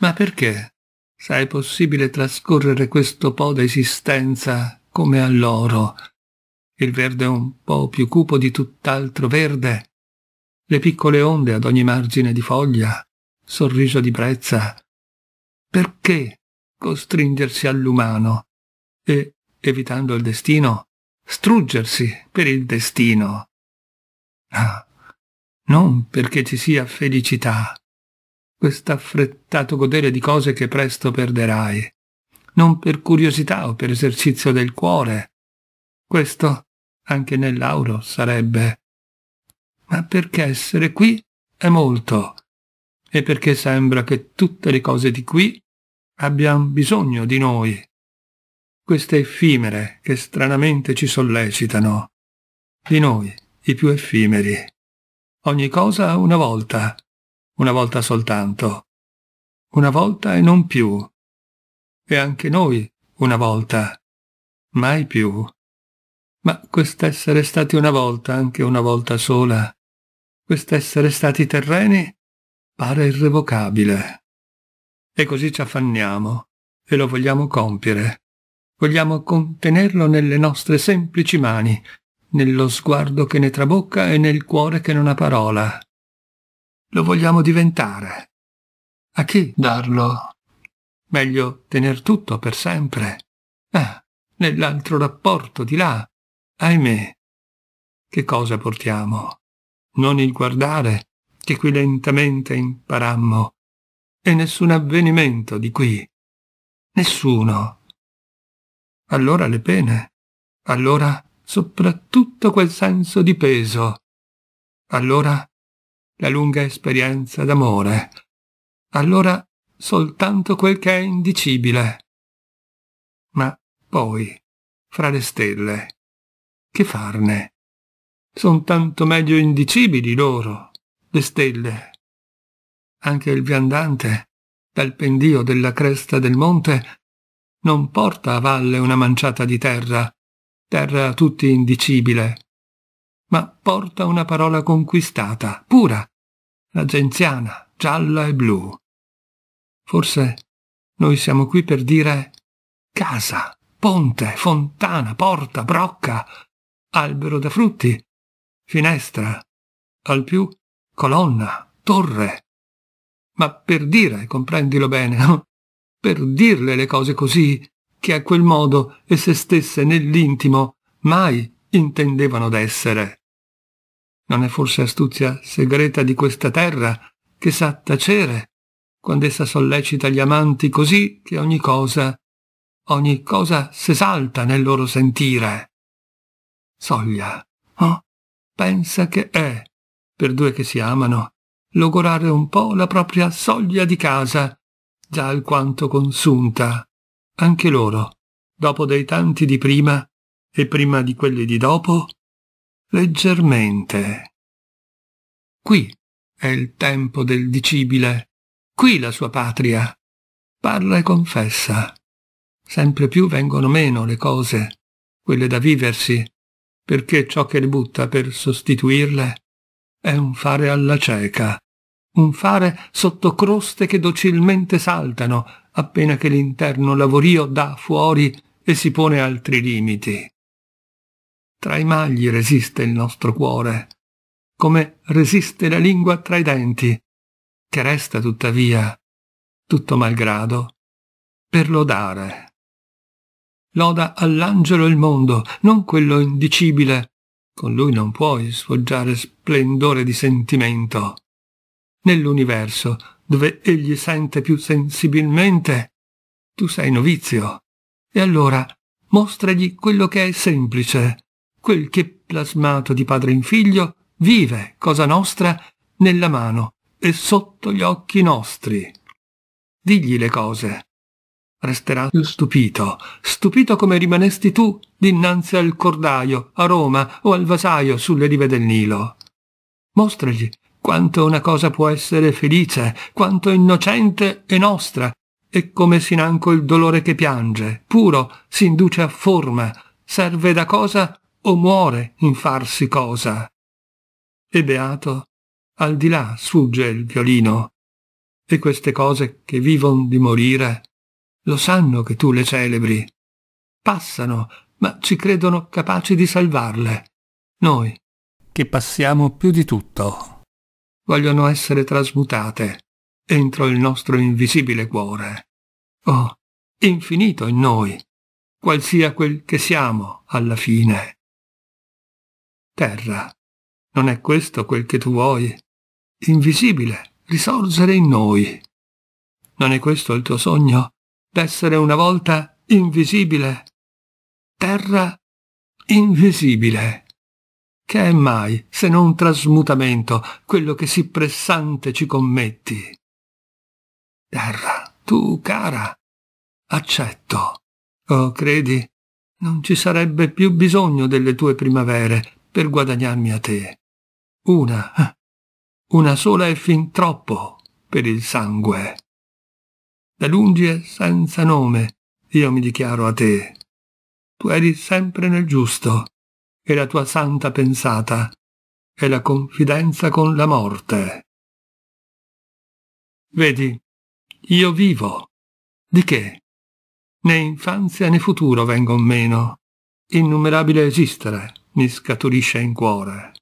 Ma perché? Se è possibile trascorrere questo po' d'esistenza come all'oro. Il verde è un po' più cupo di tutt'altro verde. Le piccole onde ad ogni margine di foglia, sorriso di brezza. Perché costringersi all'umano e, evitando il destino, struggersi per il destino? Ah, non perché ci sia felicità, questo affrettato godere di cose che presto perderai, non per curiosità o per esercizio del cuore. Questo anche nell'auro sarebbe. Ma perché essere qui è molto, e perché sembra che tutte le cose di qui abbiano bisogno di noi. Queste effimere che stranamente ci sollecitano, di noi, i più effimeri. Ogni cosa una volta, una volta soltanto. Una volta e non più. E anche noi una volta. Mai più. Ma quest'essere stati una volta, anche una volta sola, quest'essere stati terreni, pare irrevocabile. E così ci affanniamo e lo vogliamo compiere. Vogliamo contenerlo nelle nostre semplici mani, nello sguardo che ne trabocca e nel cuore che non ha parola. Lo vogliamo diventare. A chi darlo? Meglio tener tutto per sempre. Ah, nell'altro rapporto di là. Ahimè. Che cosa portiamo? Non il guardare che qui lentamente imparammo. E nessun avvenimento di qui. Nessuno. Allora le pene. Allora soprattutto quel senso di peso. Allora la lunga esperienza d'amore. Allora soltanto quel che è indicibile. Ma poi, fra le stelle, che farne? Son tanto meglio indicibili loro, le stelle. Anche il viandante, dal pendio della cresta del monte, non porta a valle una manciata di terra, terra tutti indicibile, ma porta una parola conquistata, pura, la genziana, gialla e blu. Forse noi siamo qui per dire casa, ponte, fontana, porta, brocca, albero da frutti, finestra, al più colonna, torre. Ma per dire, comprendilo bene, per dirle le cose così, che a quel modo e se stesse nell'intimo mai intendevano d'essere. Non è forse astuzia segreta di questa terra che sa tacere quando essa sollecita gli amanti così che ogni cosa, ogni cosa s'esalta nel loro sentire? Soglia, oh, pensa che è, per due che si amano, logorare un po' la propria soglia di casa, già alquanto consunta. Anche loro, dopo dei tanti di prima e prima di quelli di dopo, leggermente. Qui è il tempo del dicibile, qui la sua patria. Parla e confessa. Sempre più vengono meno le cose, quelle da viversi, perché ciò che le butta per sostituirle è un fare alla cieca, un fare sotto croste che docilmente saltano appena che l'interno lavorio dà fuori e si pone altri limiti. Tra i magli resiste il nostro cuore, come resiste la lingua tra i denti, che resta tuttavia, tutto malgrado, per lodare. Loda all'angelo il mondo, non quello indicibile. Con lui non puoi sfoggiare splendore di sentimento. Nell'universo, dove egli sente più sensibilmente, tu sei novizio. E allora mostragli quello che è semplice, quel che, plasmato di padre in figlio, vive, cosa nostra, nella mano e sotto gli occhi nostri. Digli le cose. Resterà stupito, stupito come rimanesti tu dinanzi al cordaio, a Roma o al vasaio sulle rive del Nilo. Mostragli quanto una cosa può essere felice, quanto innocente e nostra, e come sinanco il dolore che piange, puro, si induce a forma, serve da cosa o muore in farsi cosa. E beato, al di là sfugge il violino, e queste cose che vivon di morire, lo sanno che tu le celebri. Passano, ma ci credono capaci di salvarle. Noi, che passiamo più di tutto, vogliono essere trasmutate entro il nostro invisibile cuore. Oh, infinito in noi, qual quel che siamo alla fine. Terra, non è questo quel che tu vuoi? Invisibile, risorgere in noi. Non è questo il tuo sogno? D'essere una volta invisibile? Terra invisibile. Che è mai se non trasmutamento quello che sì pressante ci commetti? Terra, tu cara, accetto. Oh, credi, non ci sarebbe più bisogno delle tue primavere per guadagnarmi a te. Una, eh, una sola è fin troppo per il sangue. Da lungi senza nome io mi dichiaro a te. Tu eri sempre nel giusto, e la tua santa pensata è la confidenza con la morte. Vedi, io vivo. Di che? Né infanzia né futuro vengono meno. Innumerabile esistere mi scaturisce in cuore.